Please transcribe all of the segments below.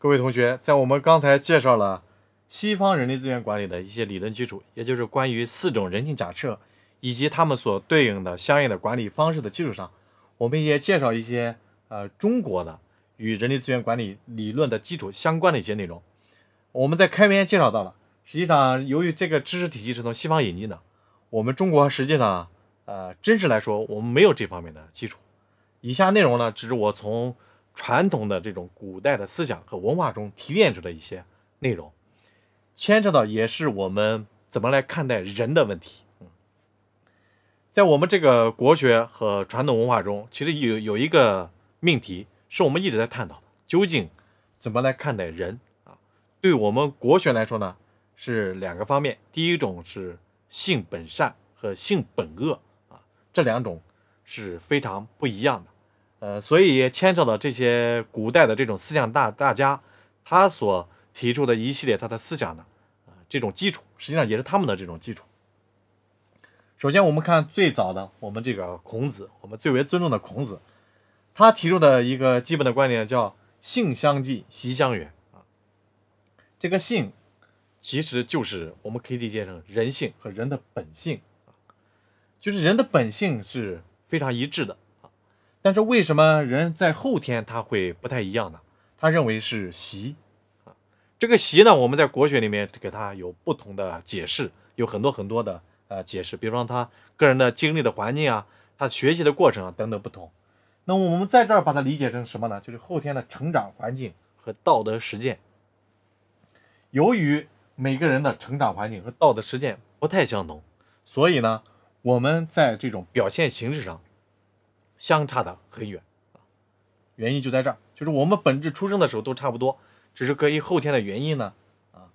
各位同学，在我们刚才介绍了西方人力资源管理的一些理论基础，也就是关于四种人性假设以及他们所对应的相应的管理方式的基础上，我们也介绍一些呃中国的与人力资源管理理论的基础相关的一些内容。我们在开篇介绍到了，实际上由于这个知识体系是从西方引进的，我们中国实际上呃真实来说我们没有这方面的基础。以下内容呢，只是我从。传统的这种古代的思想和文化中提炼出的一些内容，牵扯到也是我们怎么来看待人的问题。嗯，在我们这个国学和传统文化中，其实有有一个命题是我们一直在探讨的：究竟怎么来看待人啊？对我们国学来说呢，是两个方面。第一种是性本善和性本恶啊，这两种是非常不一样的。呃，所以牵扯到这些古代的这种思想大大家，他所提出的一系列他的思想呢，啊，这种基础实际上也是他们的这种基础。首先，我们看最早的我们这个孔子，我们最为尊重的孔子，他提出的一个基本的观点叫“性相近，习相远”啊。这个“性”其实就是我们可以理解成人性和人的本性，就是人的本性是非常一致的。但是为什么人在后天他会不太一样呢？他认为是习啊，这个习呢，我们在国学里面给他有不同的解释，有很多很多的呃解释，比方他个人的经历的环境啊，他学习的过程啊等等不同。那我们在这儿把它理解成什么呢？就是后天的成长环境和道德实践。由于每个人的成长环境和道德实践不太相同，所以呢，我们在这种表现形式上。相差的很远啊，原因就在这儿，就是我们本质出生的时候都差不多，只是可以后天的原因呢，啊，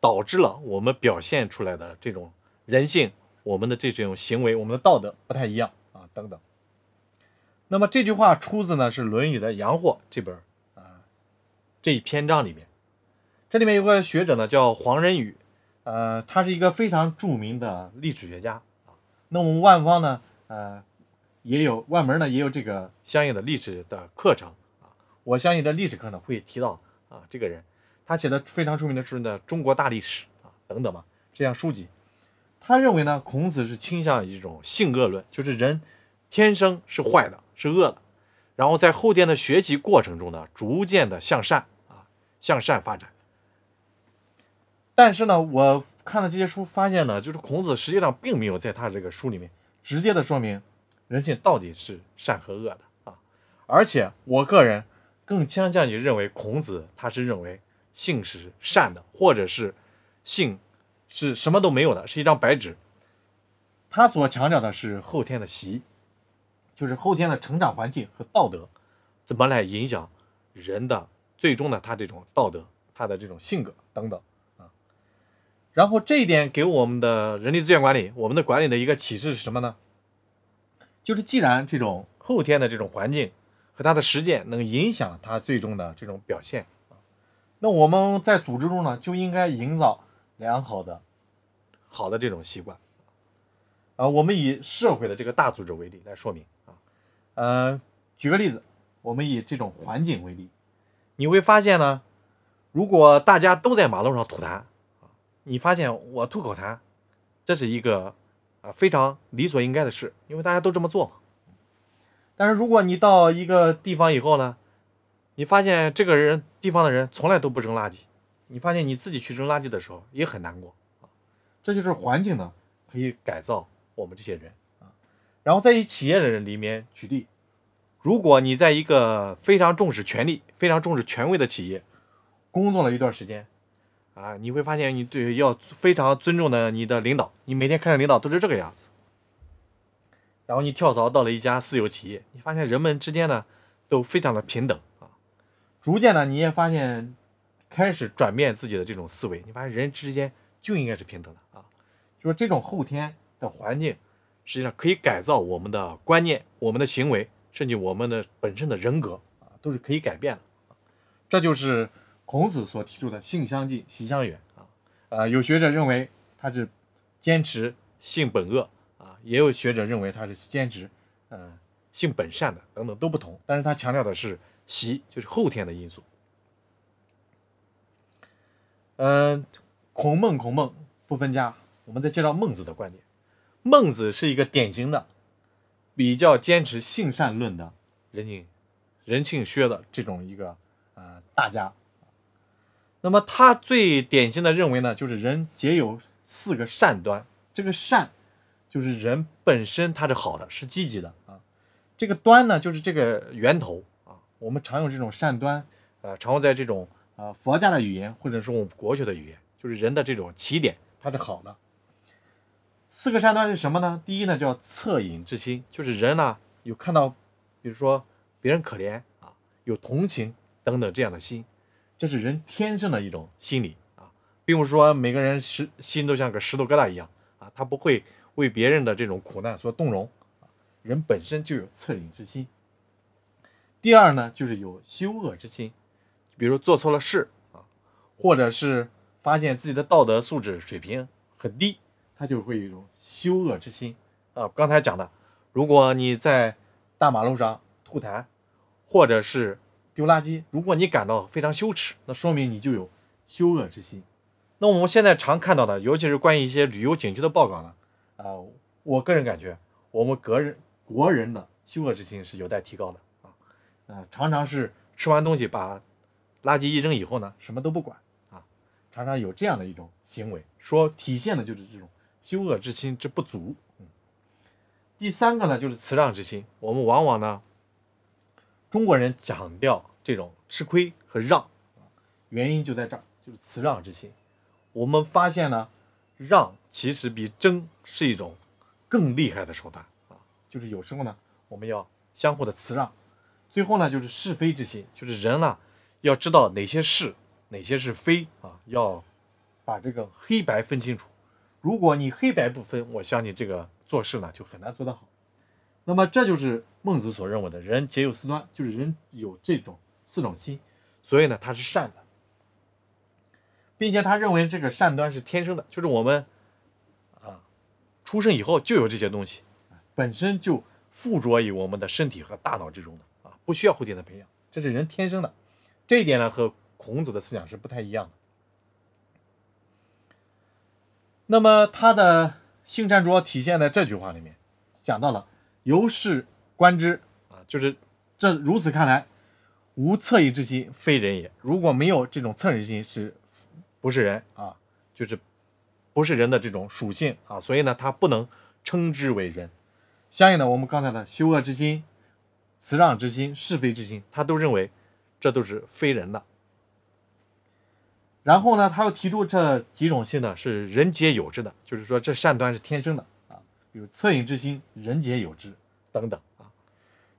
导致了我们表现出来的这种人性、我们的这种行为、我们的道德不太一样啊，等等。那么这句话出自呢是《论语》的《阳货》这本啊这一篇章里面，这里面有个学者呢叫黄仁宇，呃，他是一个非常著名的历史学家啊。那我们万方呢，呃。也有外门呢，也有这个相应的历史的课程啊。我相应的历史课呢会提到啊，这个人他写的非常出名的书呢，《中国大历史》啊等等嘛，这样书籍。他认为呢，孔子是倾向于一种性恶论，就是人天生是坏的，是恶的，然后在后天的学习过程中呢，逐渐的向善啊，向善发展。但是呢，我看了这些书，发现呢，就是孔子实际上并没有在他这个书里面直接的说明。人性到底是善和恶的啊？而且我个人更倾向于认为，孔子他是认为性是善的，或者是性是什么都没有的，是一张白纸。他所强调的是后天的习，就是后天的成长环境和道德怎么来影响人的最终的他这种道德、他的这种性格等等啊。然后这一点给我们的人力资源管理、我们的管理的一个启示是什么呢？就是既然这种后天的这种环境和他的实践能影响他最终的这种表现啊，那我们在组织中呢就应该营造良好的好的这种习惯啊。我们以社会的这个大组织为例来说明啊，呃，举个例子，我们以这种环境为例，你会发现呢，如果大家都在马路上吐痰啊，你发现我吐口痰，这是一个。啊，非常理所应该的事，因为大家都这么做嘛。但是如果你到一个地方以后呢，你发现这个人地方的人从来都不扔垃圾，你发现你自己去扔垃圾的时候也很难过，这就是环境呢可以改造我们这些人啊。然后在以企业的人里面举例，如果你在一个非常重视权力、非常重视权威的企业工作了一段时间。啊，你会发现你对要非常尊重的你的领导，你每天看着领导都是这个样子。然后你跳槽到了一家私有企业，你发现人们之间呢都非常的平等啊。逐渐呢，你也发现开始转变自己的这种思维，你发现人之间就应该是平等的啊。就是这种后天的环境，实际上可以改造我们的观念、我们的行为，甚至我们的本身的人格啊，都是可以改变的。这就是。孔子所提出的“性相近，习相远”啊，呃，有学者认为他是坚持性本恶啊，也有学者认为他是坚持嗯性本善的，等等都不同。但是他强调的是习，就是后天的因素。嗯，孔孟孔孟不分家，我们再介绍孟子的观点。孟子是一个典型的比较坚持性善论的人性人性学的这种一个呃大家。那么他最典型的认为呢，就是人皆有四个善端，这个善就是人本身他是好的，是积极的啊。这个端呢，就是这个源头啊。我们常用这种善端，呃，常用在这种呃佛家的语言或者是我们国学的语言，就是人的这种起点，它是好的。四个善端是什么呢？第一呢，叫恻隐之心，就是人呢有看到，比如说别人可怜啊，有同情等等这样的心。这是人天生的一种心理啊，并不是说每个人是心都像个石头疙瘩一样啊，他不会为别人的这种苦难所动容。人本身就有恻隐之心。第二呢，就是有羞恶之心，比如做错了事啊，或者是发现自己的道德素质水平很低，他就会有一种羞恶之心啊。刚才讲的，如果你在大马路上吐痰，或者是。丢垃圾，如果你感到非常羞耻，那说明你就有羞恶之心。那我们现在常看到的，尤其是关于一些旅游景区的报告呢，啊，我个人感觉我们个人国人的羞恶之心是有待提高的啊，嗯，常常是吃完东西把垃圾一扔以后呢，什么都不管啊，常常有这样的一种行为，说体现的就是这种羞恶之心之不足。嗯，第三个呢就是慈让之心，我们往往呢中国人讲掉。这种吃亏和让，原因就在这儿，就是辞让之心。我们发现呢，让其实比争是一种更厉害的手段啊。就是有时候呢，我们要相互的辞让。最后呢，就是是非之心，就是人呢要知道哪些是，哪些是非啊，要把这个黑白分清楚。如果你黑白不分，我相信这个做事呢就很难做得好。那么这就是孟子所认为的人皆有四端，就是人有这种。四种心，所以呢，他是善的，并且他认为这个善端是天生的，就是我们啊出生以后就有这些东西，本身就附着于我们的身体和大脑之中的啊，不需要后天的培养，这是人天生的。这一点呢，和孔子的思想是不太一样的。那么他的性善主要体现在这句话里面，讲到了由是观之啊，就是这如此看来。无恻隐之心，非人也。如果没有这种恻隐之心，是不是人啊？就是不是人的这种属性啊。所以呢，他不能称之为人。相应的，我们刚才的羞恶之心、慈让之心、是非之心，他都认为这都是非人的。然后呢，他又提出这几种性呢是人皆有之的，就是说这善端是天生的啊。比如恻隐之心，人皆有之等等。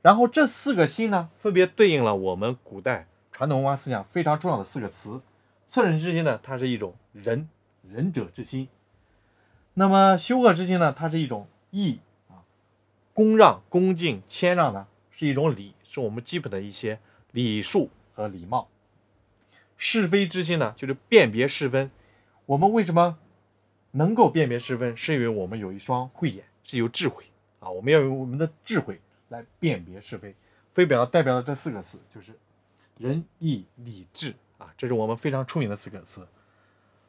然后这四个心呢，分别对应了我们古代传统文化思想非常重要的四个词。恻隐之心呢，它是一种仁，仁者之心；那么羞恶之心呢，它是一种义啊，恭让恭敬谦让呢，是一种礼，是我们基本的一些礼数和礼貌。是非之心呢，就是辨别是非。我们为什么能够辨别是非？是因为我们有一双慧眼，是有智慧啊。我们要有我们的智慧。来辨别是非，非表代表的这四个词，就是仁义礼智啊，这是我们非常出名的四个词。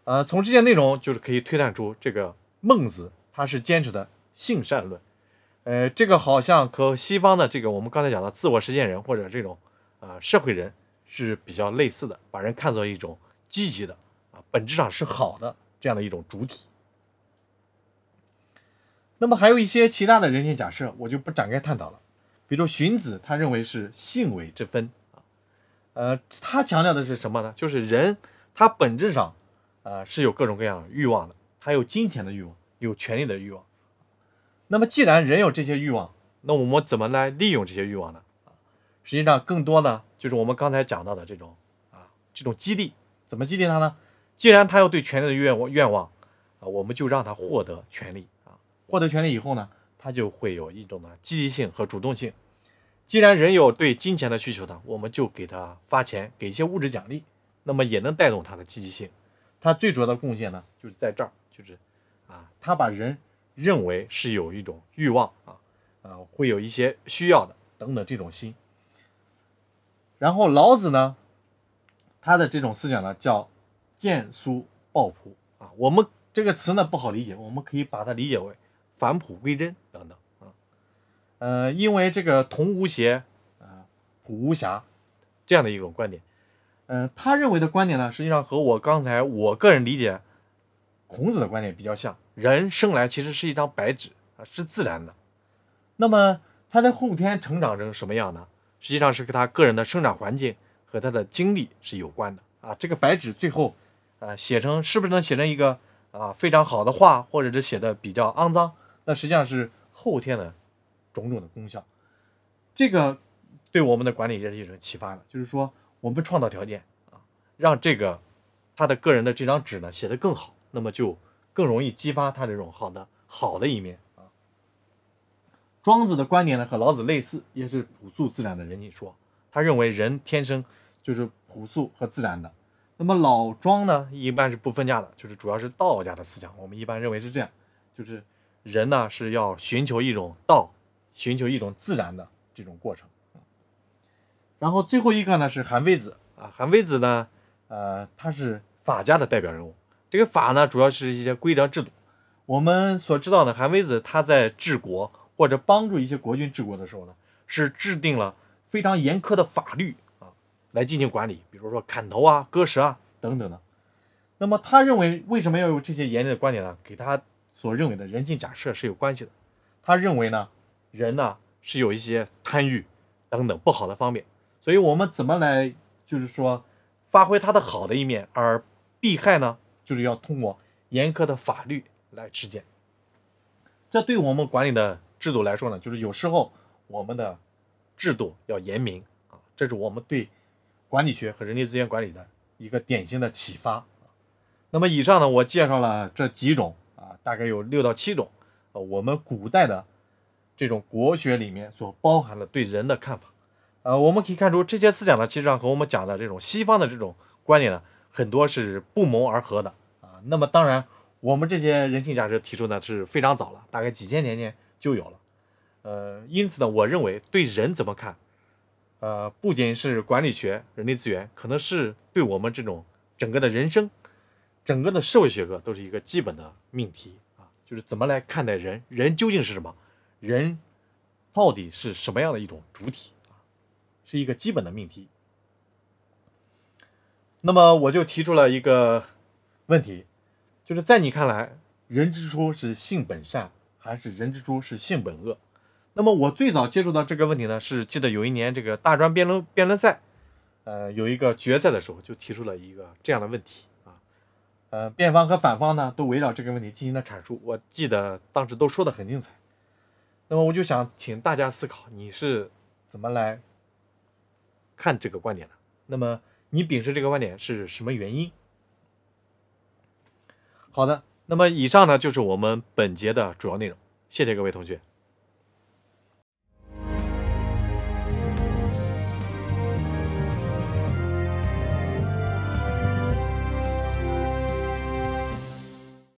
呃，从这些内容就是可以推断出，这个孟子他是坚持的性善论。呃，这个好像和西方的这个我们刚才讲的自我实现人或者这种呃社会人是比较类似的，把人看作一种积极的啊，本质上是好的这样的一种主体。那么还有一些其他的人性假设，我就不展开探讨了。比如荀子，他认为是性为之分啊，呃，他强调的是什么呢？就是人他本质上，呃，是有各种各样欲望的，他有金钱的欲望，有权利的欲望。那么既然人有这些欲望，那我们怎么来利用这些欲望呢？实际上，更多呢就是我们刚才讲到的这种啊，这种激励，怎么激励他呢？既然他要对权力的愿愿望，啊，我们就让他获得权力啊，获得权力以后呢？他就会有一种的积极性和主动性。既然人有对金钱的需求呢，我们就给他发钱，给一些物质奖励，那么也能带动他的积极性。他最主要的贡献呢，就是在这儿，就是啊，他把人认为是有一种欲望啊，啊，会有一些需要的等等这种心。然后老子呢，他的这种思想呢，叫见素抱朴啊。我们这个词呢不好理解，我们可以把它理解为。返璞归真等等，啊。呃，因为这个“童无邪，啊，古无瑕这样的一种观点，嗯，他认为的观点呢，实际上和我刚才我个人理解孔子的观点比较像。人生来其实是一张白纸啊，是自然的。那么他在后天成长成什么样呢？实际上是跟他个人的生长环境和他的经历是有关的啊。这个白纸最后，啊，写成是不是能写成一个啊非常好的画，或者是写的比较肮脏？那实际上是后天的种种的功效，这个对我们的管理也是一种启发了。就是说，我们创造条件啊，让这个他的个人的这张纸呢写得更好，那么就更容易激发他这种好的好的一面啊。庄子的观点呢和老子类似，也是朴素自然的人性说。他认为人天生就是朴素和自然的。那么老庄呢一般是不分家的，就是主要是道家的思想。我们一般认为是这样，就是。人呢是要寻求一种道，寻求一种自然的这种过程。然后最后一个呢是韩非子啊，韩非子呢，呃，他是法家的代表人物。这个法呢，主要是一些规章制度。我们所知道的韩非子，他在治国或者帮助一些国君治国的时候呢，是制定了非常严苛的法律啊来进行管理，比如说砍头啊、割舌啊等等的。那么他认为，为什么要有这些严厉的观点呢？给他。所认为的人性假设是有关系的。他认为呢，人呢是有一些贪欲等等不好的方面，所以我们怎么来就是说发挥他的好的一面而避害呢？就是要通过严苛的法律来实践。这对我们管理的制度来说呢，就是有时候我们的制度要严明啊。这是我们对管理学和人力资源管理的一个典型的启发。那么以上呢，我介绍了这几种。大概有六到七种，呃，我们古代的这种国学里面所包含的对人的看法，呃，我们可以看出这些思想呢，其实上和我们讲的这种西方的这种观点呢，很多是不谋而合的啊。那么当然，我们这些人性假设提出呢是非常早了，大概几千年前就有了，呃，因此呢，我认为对人怎么看，呃，不仅是管理学、人力资源，可能是对我们这种整个的人生。整个的社会学科都是一个基本的命题啊，就是怎么来看待人，人究竟是什么？人到底是什么样的一种主体啊？是一个基本的命题。那么我就提出了一个问题，就是在你看来，人之初是性本善还是人之初是性本恶？那么我最早接触到这个问题呢，是记得有一年这个大专辩论辩论赛，呃，有一个决赛的时候就提出了一个这样的问题。呃，辩方和反方呢，都围绕这个问题进行了阐述。我记得当时都说的很精彩。那么，我就想请大家思考，你是怎么来看这个观点的？那么，你秉持这个观点是什么原因？好的，那么以上呢，就是我们本节的主要内容。谢谢各位同学。